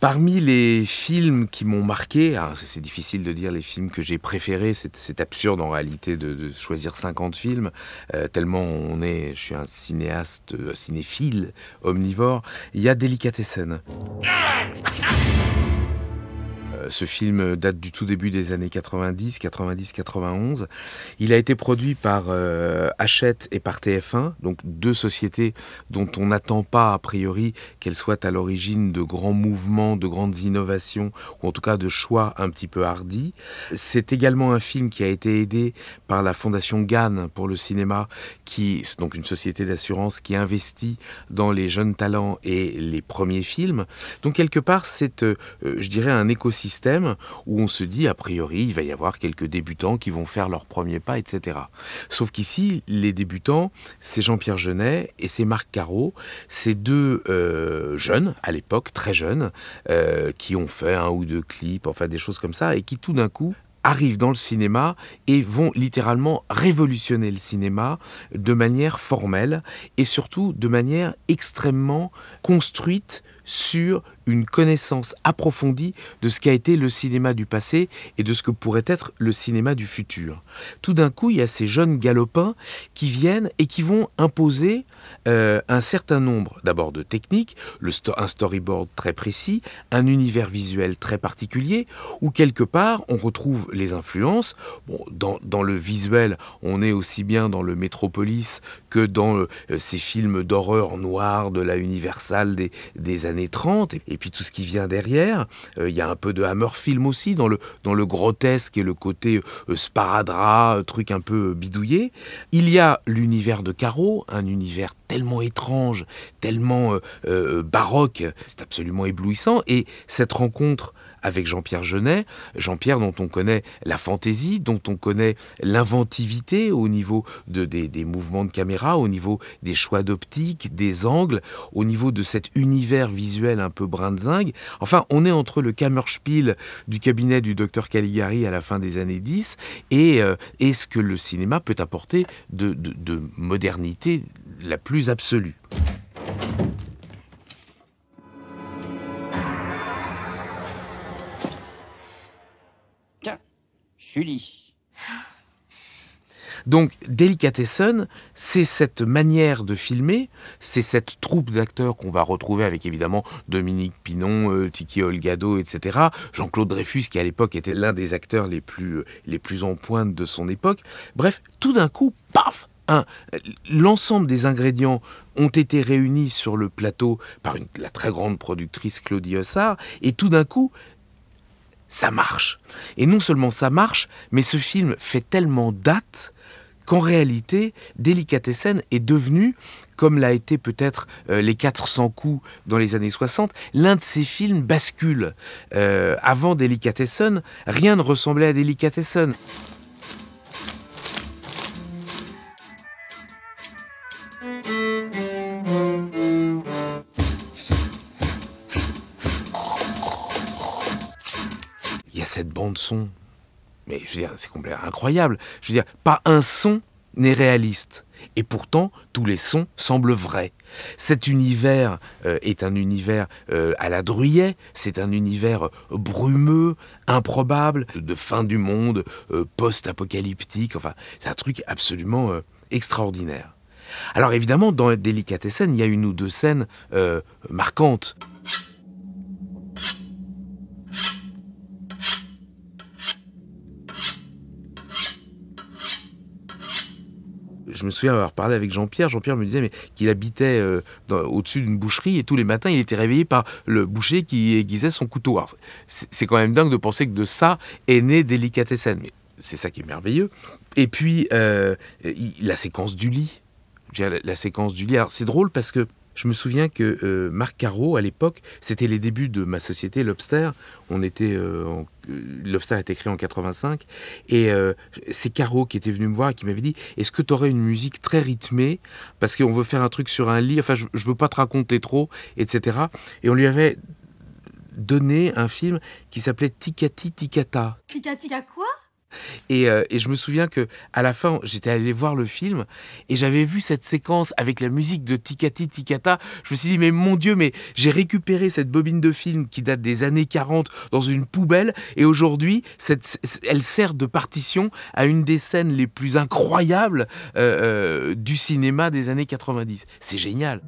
Parmi les films qui m'ont marqué, c'est difficile de dire les films que j'ai préférés, c'est absurde en réalité de, choisir 50 films, euh, tellement on est, je suis un cinéaste, un euh, cinéphile, omnivore, il y a Délicatessen ce film date du tout début des années 90, 90, 91. Il a été produit par euh, Hachette et par TF1, donc deux sociétés dont on n'attend pas a priori qu'elles soient à l'origine de grands mouvements, de grandes innovations, ou en tout cas de choix un petit peu hardis. C'est également un film qui a été aidé par la Fondation Gann pour le cinéma, qui donc une société d'assurance qui investit dans les jeunes talents et les premiers films. Donc quelque part, c'est, euh, euh, je dirais, un écosystème où on se dit, a priori, il va y avoir quelques débutants qui vont faire leurs premiers pas, etc. Sauf qu'ici, les débutants, c'est Jean-Pierre Genet et c'est Marc Caro, ces deux euh, jeunes, à l'époque, très jeunes, euh, qui ont fait un ou deux clips, enfin des choses comme ça, et qui tout d'un coup arrivent dans le cinéma et vont littéralement révolutionner le cinéma de manière formelle et surtout de manière extrêmement construite sur une connaissance approfondie de ce qu'a été le cinéma du passé et de ce que pourrait être le cinéma du futur. Tout d'un coup, il y a ces jeunes galopins qui viennent et qui vont imposer euh, un certain nombre d'abord de techniques, le un storyboard très précis, un univers visuel très particulier, où quelque part on retrouve les influences. Bon, dans, le visuel, on est aussi bien dans le Metropolis que dans euh, ces films d'horreur noire de la Universal des, années 30. Et puis tout ce qui vient derrière, euh, il y a un peu de Hammer Film aussi, dans le, dans le grotesque et le côté euh, sparadrap, truc un peu bidouillé. Il y a l'univers de Caro, un univers tellement étrange, tellement baroque, c'est absolument éblouissant. Et cette rencontre avec Jean-Pierre Jeunet. Jean-Pierre dont on connaît la fantaisie, dont on connaît l'inventivité au niveau de, des, mouvements de caméra, au niveau des choix d'optique, des angles, au niveau de cet univers visuel un peu brin de zingue. Enfin, on est entre le Kammerspiel du cabinet du docteur Caligari à la fin des années 10 et, est euh, ce que le cinéma peut apporter de modernité la plus absolue. Julie. Donc, Delicatessen, c'est cette manière de filmer, c'est cette troupe d'acteurs qu'on va retrouver avec évidemment Dominique Pinon, euh, Tiki Olgado, etc. Jean-Claude Dreyfus, qui à l'époque était l'un des acteurs les plus, euh, les plus en pointe de son époque. Bref, tout d'un coup, paf L'ensemble des ingrédients ont été réunis sur le plateau par la très grande productrice Claudie Ossard, et tout d'un coup, ça marche. Et non seulement ça marche, mais ce film fait tellement date qu'en réalité, Délicatessen est devenu, comme l'a été peut-être euh, Les 400 coups dans les années 60, l'un de ces films bascule. Euh, avant Délicatessen, rien ne ressemblait à Délicatessen. cette bande son, mais je veux c'est complètement incroyable. Je veux dire, pas un son n'est réaliste. Et pourtant, tous les sons semblent vrais. Cet univers euh, est un univers euh, à la Druillet, c'est un univers euh, brumeux, improbable, de fin du monde, post-apocalyptique, enfin, c'est un truc absolument extraordinaire. Alors évidemment, dans Délicatessen, il y a une ou deux scènes marquantes. je me souviens avoir parlé avec Jean-Pierre. Jean-Pierre me disait qu'il habitait euh, au-dessus d'une boucherie et tous les matins, il était réveillé par le boucher qui aiguisait son couteau. C'est quand même dingue de penser que de ça est né Délicatessen. Mais c'est ça qui est merveilleux. Et puis, euh, la séquence du lit. La, séquence du lit. c'est drôle parce que je me souviens que euh, Marc Caro, à l'époque, c'était les débuts de ma société, Lobster. On était, euh, euh, Lobster a été créé en 85. Et c'est Caro qui était venu me voir et qui m'avait dit Est-ce que tu aurais une musique très rythmée Parce qu'on veut faire un truc sur un lit, enfin, je, ne veux pas te raconter trop, etc. Et on lui avait donné un film qui s'appelait Tikati Tikata. Tikati à quoi Euh, et, je me souviens que à la fin, j'étais allé voir le film et j'avais vu cette séquence avec la musique de Tikati Tikata. Je me suis dit, mais mon Dieu, mais j'ai récupéré cette bobine de film qui date des années 40 dans une poubelle et aujourd'hui, elle sert de partition à une des scènes les plus incroyables euh, euh, du cinéma des années 90. C'est génial.